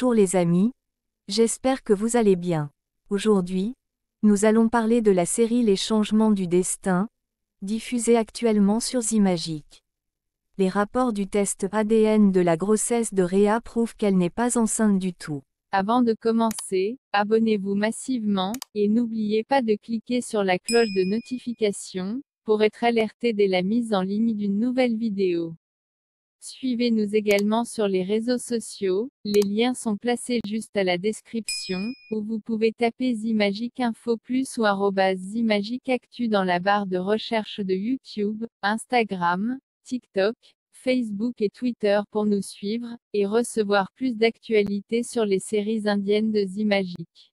Bonjour les amis, j'espère que vous allez bien. Aujourd'hui, nous allons parler de la série Les changements du destin, diffusée actuellement sur Zimagique. Les rapports du test ADN de la grossesse de Réa prouvent qu'elle n'est pas enceinte du tout. Avant de commencer, abonnez-vous massivement, et n'oubliez pas de cliquer sur la cloche de notification, pour être alerté dès la mise en ligne d'une nouvelle vidéo. Suivez-nous également sur les réseaux sociaux, les liens sont placés juste à la description, ou vous pouvez taper Zimagicinfo Info Plus ou Zimagic Actu dans la barre de recherche de YouTube, Instagram, TikTok, Facebook et Twitter pour nous suivre, et recevoir plus d'actualités sur les séries indiennes de Zimagic.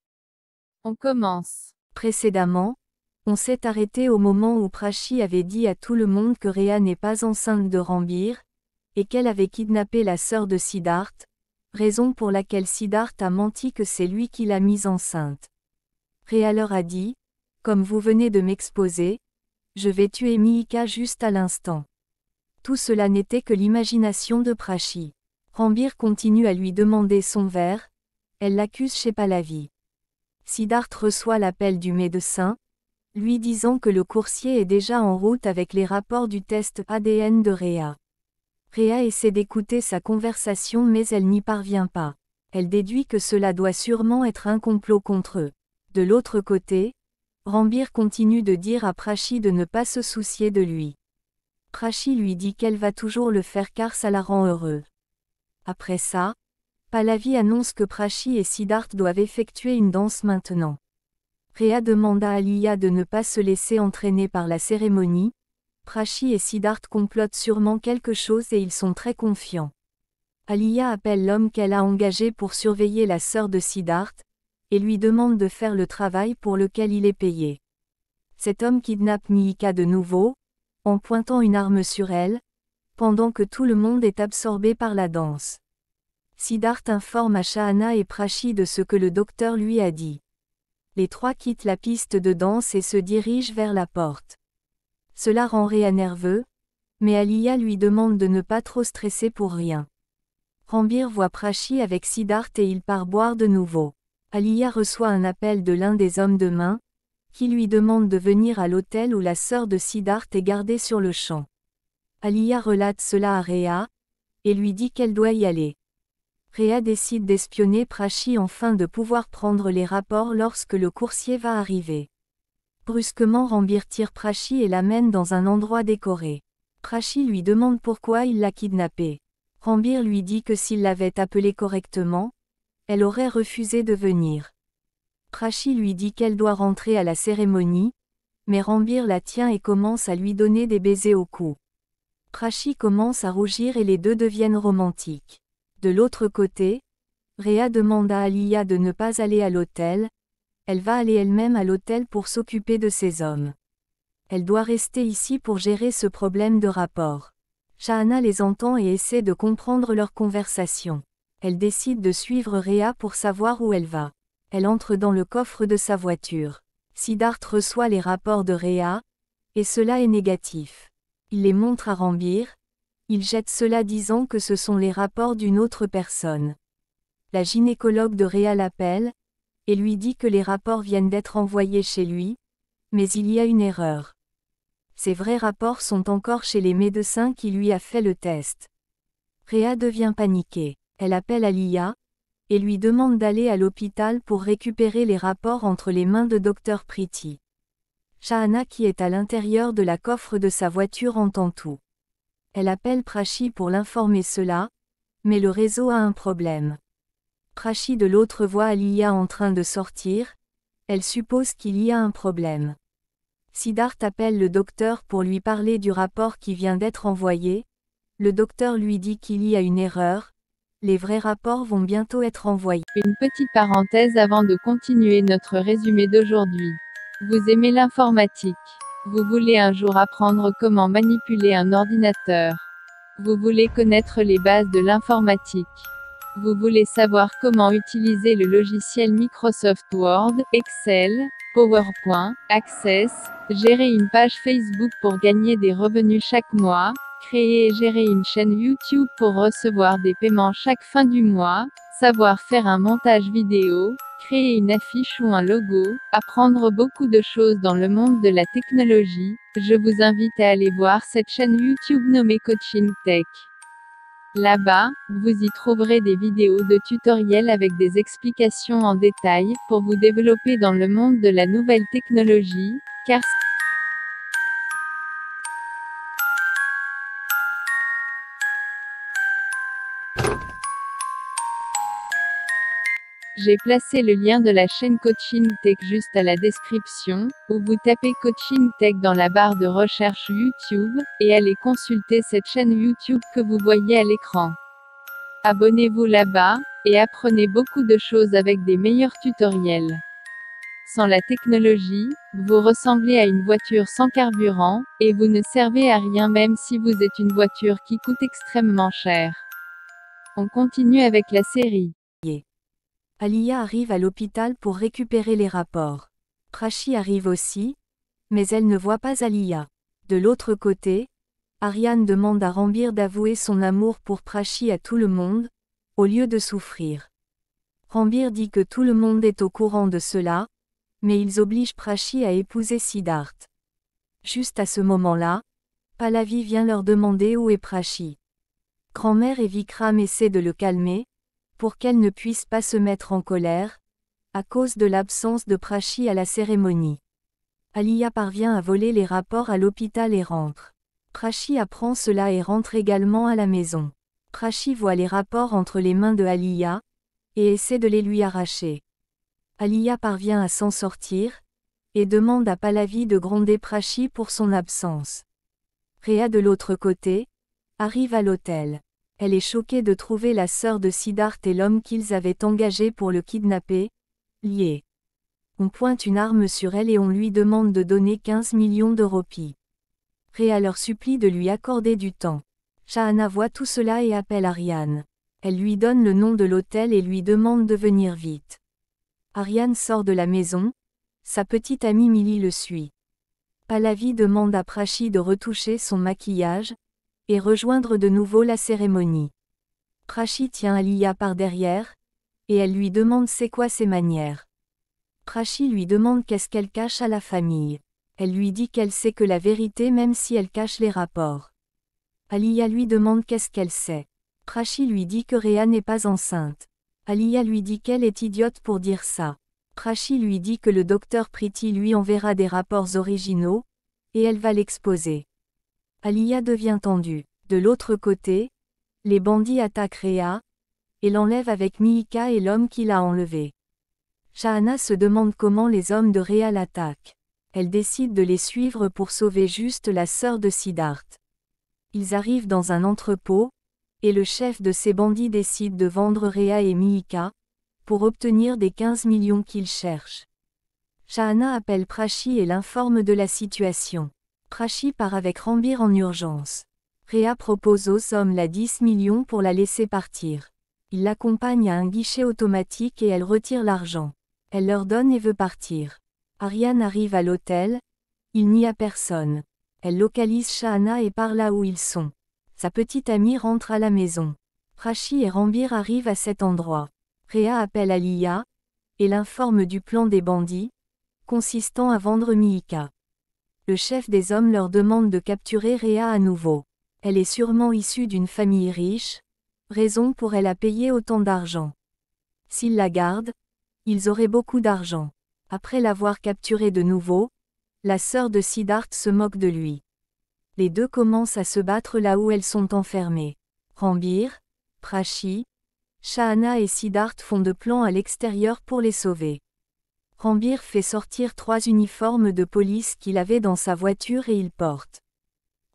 On commence. Précédemment, on s'est arrêté au moment où Prachi avait dit à tout le monde que Réa n'est pas enceinte de Rambir, et qu'elle avait kidnappé la sœur de Siddharth, raison pour laquelle Siddharth a menti que c'est lui qui l'a mise enceinte. Réa leur a dit, comme vous venez de m'exposer, je vais tuer Miika juste à l'instant. Tout cela n'était que l'imagination de Prachi. Rambir continue à lui demander son verre, elle l'accuse chez Palavi. Siddharth reçoit l'appel du médecin, lui disant que le coursier est déjà en route avec les rapports du test ADN de Réa. Réa essaie d'écouter sa conversation mais elle n'y parvient pas. Elle déduit que cela doit sûrement être un complot contre eux. De l'autre côté, Rambir continue de dire à Prachi de ne pas se soucier de lui. Prachi lui dit qu'elle va toujours le faire car ça la rend heureux. Après ça, Palavi annonce que Prachi et Siddharth doivent effectuer une danse maintenant. Réa demanda à Lia de ne pas se laisser entraîner par la cérémonie, Prachi et Siddharth complotent sûrement quelque chose et ils sont très confiants. Alia appelle l'homme qu'elle a engagé pour surveiller la sœur de Siddharth, et lui demande de faire le travail pour lequel il est payé. Cet homme kidnappe Miika de nouveau, en pointant une arme sur elle, pendant que tout le monde est absorbé par la danse. Siddharth informe à et Prachi de ce que le docteur lui a dit. Les trois quittent la piste de danse et se dirigent vers la porte. Cela rend Réa nerveux, mais Alia lui demande de ne pas trop stresser pour rien. Rambir voit Prachi avec Siddharth et il part boire de nouveau. Alia reçoit un appel de l'un des hommes de main, qui lui demande de venir à l'hôtel où la sœur de Siddharth est gardée sur le champ. Alia relate cela à Réa, et lui dit qu'elle doit y aller. Réa décide d'espionner Prachi afin de pouvoir prendre les rapports lorsque le coursier va arriver. Brusquement Rambir tire Prachi et l'amène dans un endroit décoré. Prachi lui demande pourquoi il l'a kidnappée. Rambir lui dit que s'il l'avait appelée correctement, elle aurait refusé de venir. Prachi lui dit qu'elle doit rentrer à la cérémonie, mais Rambir la tient et commence à lui donner des baisers au cou. Prachi commence à rougir et les deux deviennent romantiques. De l'autre côté, Réa demande à Alia de ne pas aller à l'hôtel, elle va aller elle-même à l'hôtel pour s'occuper de ses hommes. Elle doit rester ici pour gérer ce problème de rapport. Shahana les entend et essaie de comprendre leur conversation. Elle décide de suivre Réa pour savoir où elle va. Elle entre dans le coffre de sa voiture. Siddharth reçoit les rapports de Réa, et cela est négatif. Il les montre à Rambir, il jette cela disant que ce sont les rapports d'une autre personne. La gynécologue de Réa l'appelle, et lui dit que les rapports viennent d'être envoyés chez lui, mais il y a une erreur. Ces vrais rapports sont encore chez les médecins qui lui a fait le test. Réa devient paniquée. Elle appelle Alia, et lui demande d'aller à l'hôpital pour récupérer les rapports entre les mains de Dr Priti. Shahana qui est à l'intérieur de la coffre de sa voiture entend tout. Elle appelle Prachi pour l'informer cela, mais le réseau a un problème. Rachid de l'autre voit Lia en train de sortir, elle suppose qu'il y a un problème. Siddharth appelle le docteur pour lui parler du rapport qui vient d'être envoyé, le docteur lui dit qu'il y a une erreur, les vrais rapports vont bientôt être envoyés. Une petite parenthèse avant de continuer notre résumé d'aujourd'hui. Vous aimez l'informatique. Vous voulez un jour apprendre comment manipuler un ordinateur. Vous voulez connaître les bases de l'informatique. Vous voulez savoir comment utiliser le logiciel Microsoft Word, Excel, PowerPoint, Access, gérer une page Facebook pour gagner des revenus chaque mois, créer et gérer une chaîne YouTube pour recevoir des paiements chaque fin du mois, savoir faire un montage vidéo, créer une affiche ou un logo, apprendre beaucoup de choses dans le monde de la technologie, je vous invite à aller voir cette chaîne YouTube nommée Coaching Tech. Là-bas, vous y trouverez des vidéos de tutoriels avec des explications en détail, pour vous développer dans le monde de la nouvelle technologie, car J'ai placé le lien de la chaîne Coaching Tech juste à la description, où vous tapez Coaching Tech dans la barre de recherche YouTube, et allez consulter cette chaîne YouTube que vous voyez à l'écran. Abonnez-vous là-bas, et apprenez beaucoup de choses avec des meilleurs tutoriels. Sans la technologie, vous ressemblez à une voiture sans carburant, et vous ne servez à rien même si vous êtes une voiture qui coûte extrêmement cher. On continue avec la série. Alia arrive à l'hôpital pour récupérer les rapports. Prachi arrive aussi, mais elle ne voit pas Alia. De l'autre côté, Ariane demande à Rambir d'avouer son amour pour Prachi à tout le monde, au lieu de souffrir. Rambir dit que tout le monde est au courant de cela, mais ils obligent Prachi à épouser Siddharth. Juste à ce moment-là, Pallavi vient leur demander où est Prachi. Grand-mère et Vikram essaient de le calmer, pour qu'elle ne puisse pas se mettre en colère, à cause de l'absence de Prachi à la cérémonie. Alia parvient à voler les rapports à l'hôpital et rentre. Prachi apprend cela et rentre également à la maison. Prachi voit les rapports entre les mains de Alia, et essaie de les lui arracher. Alia parvient à s'en sortir, et demande à Palavi de gronder Prachi pour son absence. Réa de l'autre côté, arrive à l'hôtel elle est choquée de trouver la sœur de Siddharth et l'homme qu'ils avaient engagé pour le kidnapper, lié. On pointe une arme sur elle et on lui demande de donner 15 millions de roupies. Réa leur supplie de lui accorder du temps. Shahana voit tout cela et appelle Ariane. Elle lui donne le nom de l'hôtel et lui demande de venir vite. Ariane sort de la maison. Sa petite amie Milly le suit. Palavi demande à Prachi de retoucher son maquillage, et rejoindre de nouveau la cérémonie. Prachi tient Alia par derrière, et elle lui demande c'est quoi ses manières. Prachi lui demande qu'est-ce qu'elle cache à la famille. Elle lui dit qu'elle sait que la vérité même si elle cache les rapports. Aliya lui demande qu'est-ce qu'elle sait. Prachi lui dit que Réa n'est pas enceinte. Aliya lui dit qu'elle est idiote pour dire ça. Prachi lui dit que le docteur Priti lui enverra des rapports originaux, et elle va l'exposer. Alia devient tendue. De l'autre côté, les bandits attaquent Réa et l'enlèvent avec Miika et l'homme qui l'a enlevé. Shahana se demande comment les hommes de Réa l'attaquent. Elle décide de les suivre pour sauver juste la sœur de Siddharth. Ils arrivent dans un entrepôt, et le chef de ces bandits décide de vendre Réa et Miika, pour obtenir des 15 millions qu'ils cherchent. Shahana appelle Prachi et l'informe de la situation. Prachi part avec Rambir en urgence. Réa propose aux hommes la 10 millions pour la laisser partir. Il l'accompagne à un guichet automatique et elle retire l'argent. Elle leur donne et veut partir. Ariane arrive à l'hôtel. Il n'y a personne. Elle localise Shahana et part là où ils sont. Sa petite amie rentre à la maison. Prachi et Rambir arrivent à cet endroit. Réa appelle Aliya et l'informe du plan des bandits, consistant à vendre Miika le chef des hommes leur demande de capturer Réa à nouveau. Elle est sûrement issue d'une famille riche, raison pour elle à payer autant d'argent. S'ils la gardent, ils auraient beaucoup d'argent. Après l'avoir capturée de nouveau, la sœur de Siddharth se moque de lui. Les deux commencent à se battre là où elles sont enfermées. Rambir, Prachi, Shahana et Siddharth font de plans à l'extérieur pour les sauver. Rambir fait sortir trois uniformes de police qu'il avait dans sa voiture et il porte.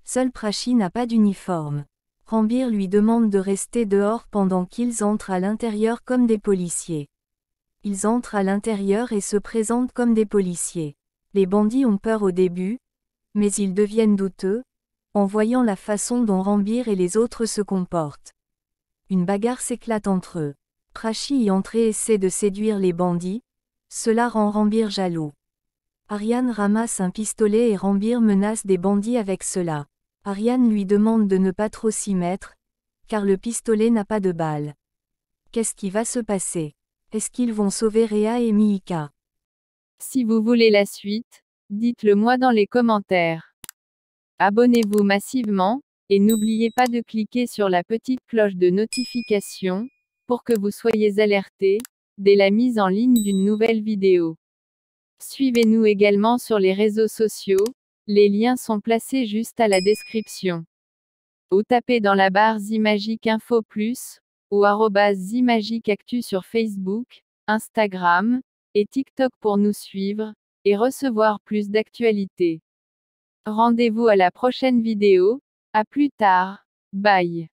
Seul Prachi n'a pas d'uniforme. Rambir lui demande de rester dehors pendant qu'ils entrent à l'intérieur comme des policiers. Ils entrent à l'intérieur et se présentent comme des policiers. Les bandits ont peur au début, mais ils deviennent douteux, en voyant la façon dont Rambir et les autres se comportent. Une bagarre s'éclate entre eux. Prachi y entre et essaie de séduire les bandits, cela rend Rambir jaloux. Ariane ramasse un pistolet et Rambir menace des bandits avec cela. Ariane lui demande de ne pas trop s'y mettre, car le pistolet n'a pas de balles. Qu'est-ce qui va se passer Est-ce qu'ils vont sauver Réa et Miika Si vous voulez la suite, dites-le moi dans les commentaires. Abonnez-vous massivement, et n'oubliez pas de cliquer sur la petite cloche de notification, pour que vous soyez alerté dès la mise en ligne d'une nouvelle vidéo. Suivez-nous également sur les réseaux sociaux, les liens sont placés juste à la description. Ou tapez dans la barre zimagique Info Plus, ou Actu sur Facebook, Instagram et TikTok pour nous suivre et recevoir plus d'actualités. Rendez-vous à la prochaine vidéo, à plus tard, bye.